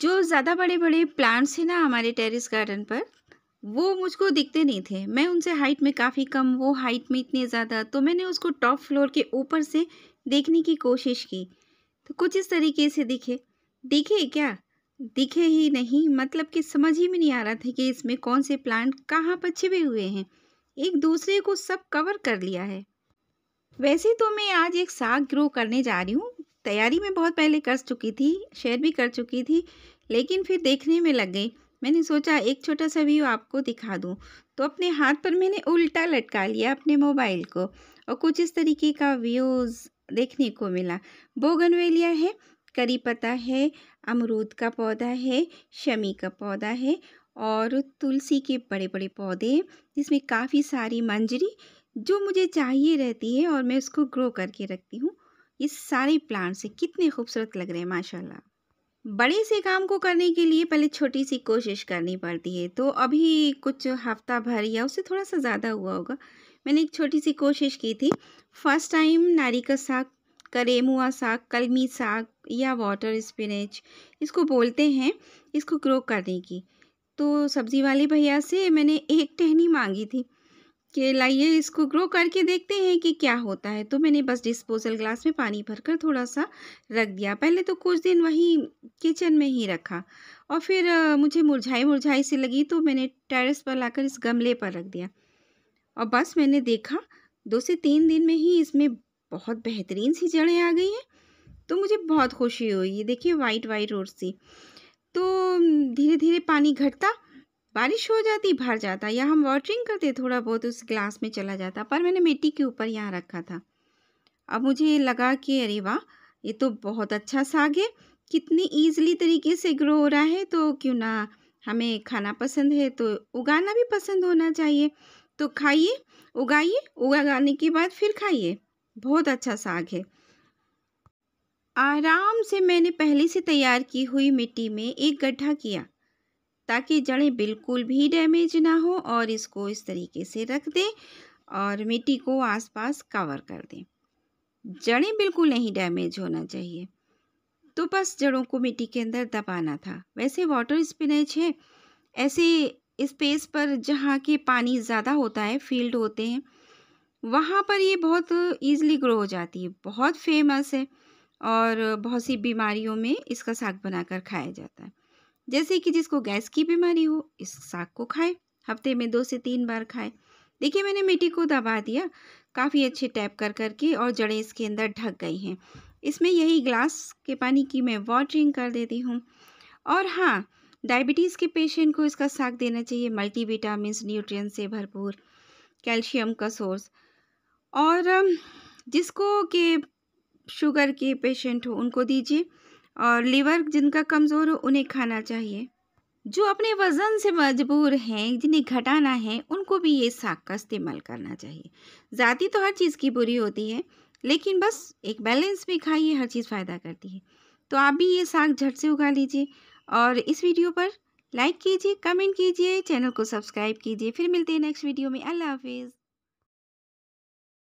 जो ज़्यादा बड़े बड़े प्लांट्स हैं ना हमारे टेरेस गार्डन पर वो मुझको दिखते नहीं थे मैं उनसे हाइट में काफ़ी कम वो हाइट में इतने ज़्यादा तो मैंने उसको टॉप फ्लोर के ऊपर से देखने की कोशिश की तो कुछ इस तरीके से दिखे दिखे क्या दिखे ही नहीं मतलब कि समझ ही में नहीं आ रहा था कि इसमें कौन से प्लांट कहाँ पर छिपे हुए हैं एक दूसरे को सब कवर कर लिया है वैसे तो मैं आज एक साग ग्रो करने जा रही हूँ तैयारी मैं बहुत पहले कर चुकी थी शेयर भी कर चुकी थी लेकिन फिर देखने में लग गई मैंने सोचा एक छोटा सा व्यू आपको दिखा दूँ तो अपने हाथ पर मैंने उल्टा लटका लिया अपने मोबाइल को और कुछ इस तरीके का व्यूज़ देखने को मिला बोगनवेलिया है करी पत्ता है अमरूद का पौधा है शमी का पौधा है और तुलसी के बड़े बड़े पौधे जिसमें काफ़ी सारी मंजरी जो मुझे चाहिए रहती है और मैं उसको ग्रो करके रखती हूँ ये सारे प्लांट्स से कितने खूबसूरत लग रहे हैं माशाल्लाह बड़े से काम को करने के लिए पहले छोटी सी कोशिश करनी पड़ती है तो अभी कुछ हफ्ता भर या उससे थोड़ा सा ज़्यादा हुआ होगा मैंने एक छोटी सी कोशिश की थी फर्स्ट टाइम नारी का साग करेमुआ साग कलमी साग या वाटर स्पिनच इसको बोलते हैं इसको ग्रो करने की तो सब्ज़ी वाले भैया से मैंने एक टहनी मांगी थी कि लाइए इसको ग्रो करके देखते हैं कि क्या होता है तो मैंने बस डिस्पोजल ग्लास में पानी भरकर थोड़ा सा रख दिया पहले तो कुछ दिन वहीं किचन में ही रखा और फिर मुझे मुरझाई मुरझाई सी लगी तो मैंने टेरेस पर लाकर इस गमले पर रख दिया और बस मैंने देखा दो से तीन दिन में ही इसमें बहुत बेहतरीन सी जड़ें आ गई हैं तो मुझे बहुत खुशी हुई ये देखिए वाइट वाइट रोड सी तो धीरे धीरे पानी घटता बारिश हो जाती भर जाता या हम वाटरिंग करते थोड़ा बहुत उस ग्लास में चला जाता पर मैंने मिट्टी के ऊपर यहाँ रखा था अब मुझे लगा कि अरे वाह ये तो बहुत अच्छा साग है कितनी ईजिली तरीके से ग्रो हो रहा है तो क्यों ना हमें खाना पसंद है तो उगाना भी पसंद होना चाहिए तो खाइए उगाइए उगाने के बाद फिर खाइए बहुत अच्छा साग है आराम से मैंने पहले से तैयार की हुई मिट्टी में एक गड्ढा किया ताकि जड़ें बिल्कुल भी डैमेज ना हो और इसको इस तरीके से रख दें और मिट्टी को आसपास कवर कर दें जड़ें बिल्कुल नहीं डैमेज होना चाहिए तो बस जड़ों को मिट्टी के अंदर दबाना था वैसे वाटर स्पिनच है ऐसे स्पेस पर जहाँ के पानी ज़्यादा होता है फील्ड होते हैं वहाँ पर ये बहुत ईजिली ग्रो हो जाती है बहुत फेमस है और बहुत सी बीमारियों में इसका साग बनाकर खाया जाता है जैसे कि जिसको गैस की बीमारी हो इस साग को खाए हफ्ते में दो से तीन बार खाए देखिए मैंने मिट्टी को दबा दिया काफ़ी अच्छे टैप कर करके और जड़ें इसके अंदर ढक गई हैं इसमें यही ग्लास के पानी की मैं वाटरिंग कर देती हूँ और हाँ डायबिटीज़ के पेशेंट को इसका साग देना चाहिए मल्टी विटामिन न्यूट्रिएंट से भरपूर कैल्शियम का सोर्स और जिसको के शुगर के पेशेंट हो उनको दीजिए और लीवर जिनका कमज़ोर हो उन्हें खाना चाहिए जो अपने वज़न से मजबूर हैं जिन्हें घटाना है उनको भी ये साग का इस्तेमाल करना चाहिए ज़ाती तो हर चीज़ की बुरी होती है लेकिन बस एक बैलेंस में खाइए हर चीज़ फ़ायदा करती है तो आप भी ये साग झट से उगा लीजिए और इस वीडियो पर लाइक कीजिए कमेंट कीजिए चैनल को सब्सक्राइब कीजिए फिर मिलते हैं नेक्स्ट वीडियो में अल्लाह हाफिज़